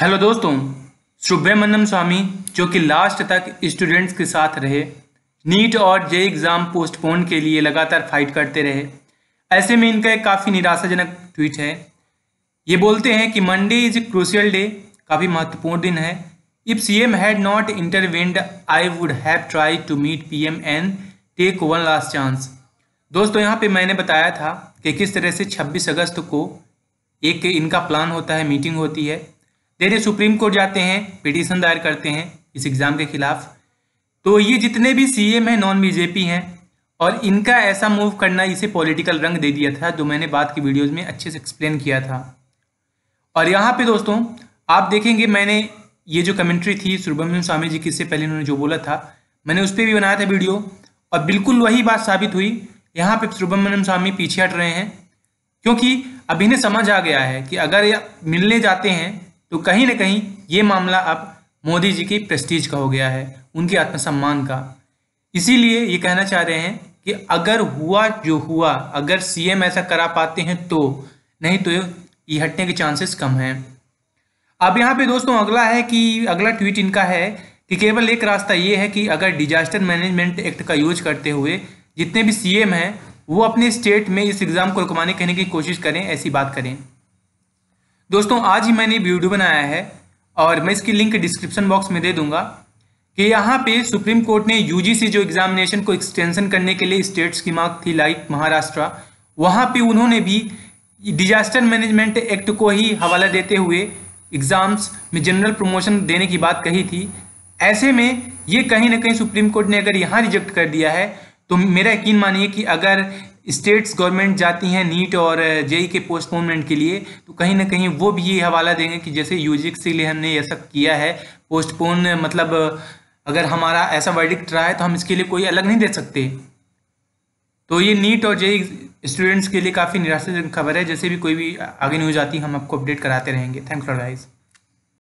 hello दोस्तों सुब्रमण्यम स्वामी जो कि लास्ट तक स्टूडेंट्स के साथ रहे नीट और जे एग्ज़ाम पोस्टपोन के लिए लगातार फाइट करते रहे ऐसे में इनका एक काफ़ी निराशाजनक ट्वीट है ये बोलते हैं कि मंडे इज़ क्रूशियल डे काफ़ी महत्वपूर्ण दिन है if C M had not intervened I would have try to meet P M and take one last chance दोस्तों यहाँ पे मैंने बताया था कि किस तरह से छब्बीस अगस्त को एक इनका प्लान होता है मीटिंग होती है ये सुप्रीम कोर्ट जाते हैं पिटीशन दायर करते हैं इस एग्ज़ाम के खिलाफ तो ये जितने भी सीएम हैं नॉन बीजेपी हैं और इनका ऐसा मूव करना इसे पॉलिटिकल रंग दे दिया था जो मैंने बाद की वीडियोस में अच्छे से एक्सप्लेन किया था और यहाँ पे दोस्तों आप देखेंगे मैंने ये जो कमेंट्री थी सुब्रमण्यम स्वामी जी की इससे पहले उन्होंने जो बोला था मैंने उस पर भी बनाया था वीडियो और बिल्कुल वही बात साबित हुई यहाँ पे सुब्रमण्यम स्वामी पीछे हट रहे हैं क्योंकि अभी इन्हें समझ आ गया है कि अगर मिलने जाते हैं तो कहीं ना कहीं ये मामला अब मोदी जी की प्रेस्टीज का हो गया है उनके आत्मसम्मान का इसीलिए ये कहना चाह रहे हैं कि अगर हुआ जो हुआ अगर सीएम ऐसा करा पाते हैं तो नहीं तो ये हटने के चांसेस कम हैं अब यहाँ पे दोस्तों अगला है कि अगला ट्वीट इनका है कि केवल एक रास्ता ये है कि अगर डिजास्टर मैनेजमेंट एक्ट का यूज करते हुए जितने भी सीएम हैं वो अपने स्टेट में इस एग्ज़ाम को रुकवाने कहने की कोशिश करें ऐसी बात करें दोस्तों आज ही मैंने वीडियो बनाया है और मैं इसकी लिंक डिस्क्रिप्शन बॉक्स में दे दूंगा कि यहाँ पे सुप्रीम कोर्ट ने यूजीसी जो एग्जामिनेशन को एक्सटेंशन करने के लिए स्टेट्स की मांग थी लाइक महाराष्ट्र वहाँ पे उन्होंने भी डिजास्टर मैनेजमेंट एक्ट को ही हवाला देते हुए एग्ज़ाम्स में जनरल प्रमोशन देने की बात कही थी ऐसे में ये कहीं ना कहीं सुप्रीम कोर्ट ने अगर यहाँ रिजेक्ट कर दिया है तो मेरा यकीन मानिए कि अगर स्टेट्स गवर्नमेंट जाती हैं नीट और जेई के पोस्टपोनमेंट के लिए तो कहीं ना कहीं वो भी ये हवाला देंगे कि जैसे जी के लिए हमने ये सब किया है पोस्टपोन मतलब अगर हमारा ऐसा वर्डिक्ट रहा है तो हम इसके लिए कोई अलग नहीं दे सकते तो ये नीट और जेई स्टूडेंट्स के लिए काफ़ी निराशाजनक खबर है जैसे भी कोई भी आगे न्यूज़ आती है हम आपको अपडेट कराते रहेंगे थैंक्स फॉर गाइज़